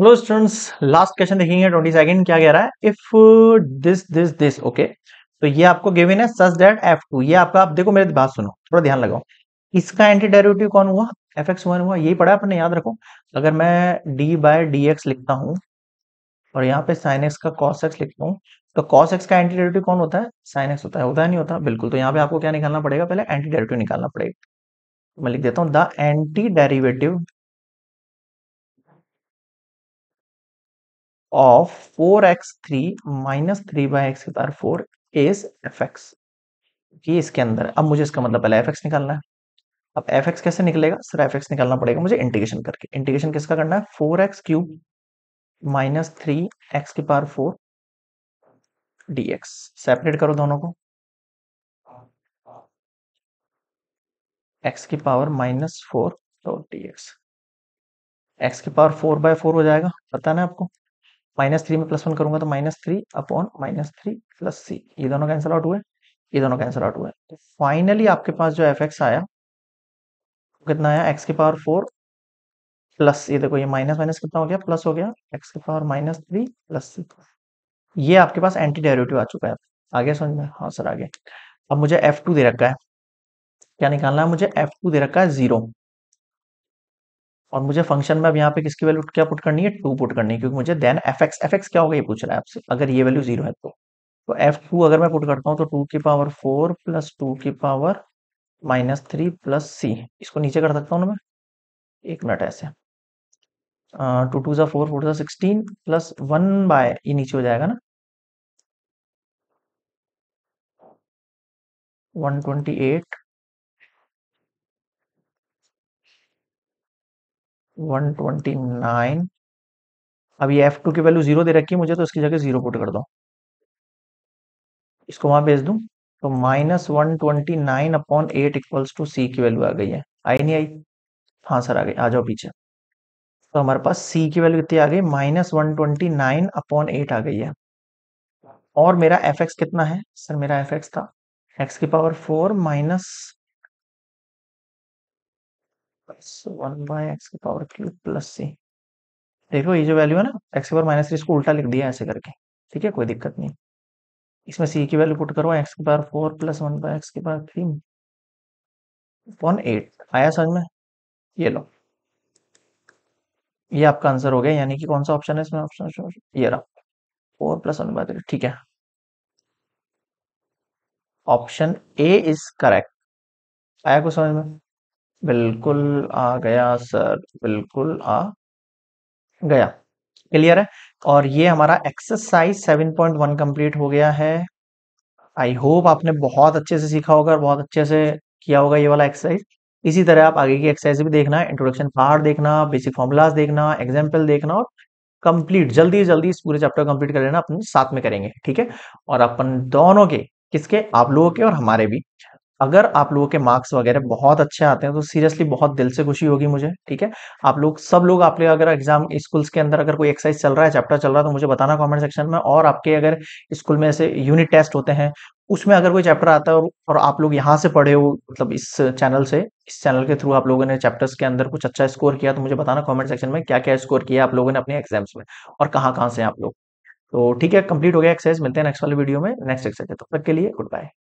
hello students last question देखेंगे twenty second क्या कह रहा है if this this this okay तो ये आपको गिवन है सच डेट एफ टू ये आपका आप देखो मेरी बात सुनो थोड़ा ध्यान लगाओ इसका एंटी डेरिवेटिव कौन हुआ एफ एक्स वन हुआ यही पढ़ा अपने याद रखो अगर मैं डी बाय डी एक्स लिखता हूँ और यहाँ पे साइन एक्स का कॉस एक्स लिखता हूँ तो कॉस एक्स का एंटी डेरिवेटिव कौन होता है साइन एक्स होता है होता है नहीं होता बिल्कुल तो यहाँ पे आपको क्या निकालना पड़ेगा पहले एंटी डेरिवेटिव निकालना पड़ेगा तो मैं लिख देता हूँ the anti derivative of four x three minus three by x की power four is f x ये इसके अंदर अब मुझे इसका मतलब पहले एफ एक्स निकालना है अब एफ एक्स कैसे निकलेगा सर एफ एक्स निकालना पड़ेगा मुझे इंटीग्रेशन करके इंटीग्रेशन किसका करना है four x cube minus three x की power four d x separate करो दोनों को एक्स की पावर माइनस फोर तो डी एक्स एक्स की पावर फोर बाय फोर हो जाएगा पता ना आपको माइनस थ्री में प्लस वन करूंगा तो minus three upon minus three plus c ये दोनों कैंसिल आउट हुए ये दोनों कैंसिल आउट हुए तो फाइनली आपके पास जो एफ एक्स आया कितना आया एक्स के पावर फोर प्लस ये देखो ये माइनस माइनस कितना हो गया प्लस हो गया एक्स के power minus three plus c ये आपके पास एंटी डेरिवेटिव आ चुका है आगे समझ में हाँ सर आगे अब मुझे एफ टू दे रखा है क्या निकालना है मुझे एफ टू दे रखा है जीरो और मुझे फंक्शन में अब यहाँ पे किसकी वैल्यू क्या पुट करनी है टू पुट करनी है क्योंकि मुझे then f x f x क्या होगा ये पूछ रहा है आपसे अगर ये वैल्यू जीरो है तो तो एफ टू अगर मैं पुट करता हूँ तो टू की पावर फोर प्लस टू की power minus three plus c इसको नीचे कर सकता हूँ ना मैं एक मिनट ऐसे टू टू ज़ा four four sixteen plus one by ये नीचे हो जाएगा ना वन ट्वेंटी एट 129 अब ये F2 की वैल्यू जीरो दे रखी है मुझे तो इसकी जगह जीरो पुट कर दो इसको वहां भेज दू तो minus one twenty nine upon eight equals to c की वैल्यू आ गई है आई नहीं आई हाँ सर आ गई आ जाओ पीछे तो हमारे पास सी की वैल्यू कितनी आ गई minus one twenty nine upon eight आ गई है और मेरा एफ एक्स कितना है सर मेरा एफ एक्स था एक्स की power four minus plus one by x power cube plus c देखो ये जो वैल्यू है ना एक्स पावर माइनस थ्री इसको उल्टा लिख दिया ऐसे करके ठीक है कोई दिक्कत नहीं इसमें सी की वैल्यू पुट करो एक्स की power four plus one by X की पावर थ्री वन एट आया समझ में ये लो ये आपका आंसर हो गया यानी कि कौन सा ऑप्शन है इसमें ऑप्शन ये रहा four plus one by three ठीक है ऑप्शन ए इज करेक्ट आया कुछ समझ में बिल्कुल आ गया सर बिल्कुल आ गया क्लियर है और ये हमारा एक्सरसाइज 7.1 कंप्लीट हो गया है आई होप आपने बहुत अच्छे से सीखा होगा और बहुत अच्छे से किया होगा ये वाला एक्सरसाइज इसी तरह आप आगे की एक्सरसाइज भी देखना इंट्रोडक्शन पार्ट देखना बेसिक फॉर्मूलाज देखना एग्जाम्पल देखना और कंप्लीट जल्दी जल्दी इस पूरे चैप्टर कंप्लीट कर लेना अपने साथ में करेंगे ठीक है और अपन दोनों के किसके आप लोगों के और हमारे भी अगर आप लोगों के मार्क्स वगैरह बहुत अच्छे आते हैं तो सीरियसली बहुत दिल से खुशी होगी मुझे ठीक है आप लोग सब लोग आप लोग अगर एग्जाम स्कूल्स के अंदर अगर कोई एक्सरसाइज चल रहा है चैप्टर चल रहा है तो मुझे बताना कमेंट सेक्शन में और आपके अगर स्कूल में ऐसे यूनिट टेस्ट होते हैं उसमें अगर कोई चैप्टर आता है और, आप लोग यहाँ से पढ़े हो मतलब इस चैनल से इस चैनल के थ्रू आप लोगों ने चैप्टर्स के अंदर कुछ अच्छा स्कोर किया तो मुझे बताना कॉमेंट सेक्शन में क्या क्या स्कोर किया आप लोगों ने अपने एग्जाम्स में और कहाँ कहाँ से आप लोग तो ठीक है कंप्लीट हो गया एक्सरसाइज मिलते हैं नेक्स्ट वाले वीडियो में नेक्स्ट एक्सरसाइज तब तक के लिए गुड बाय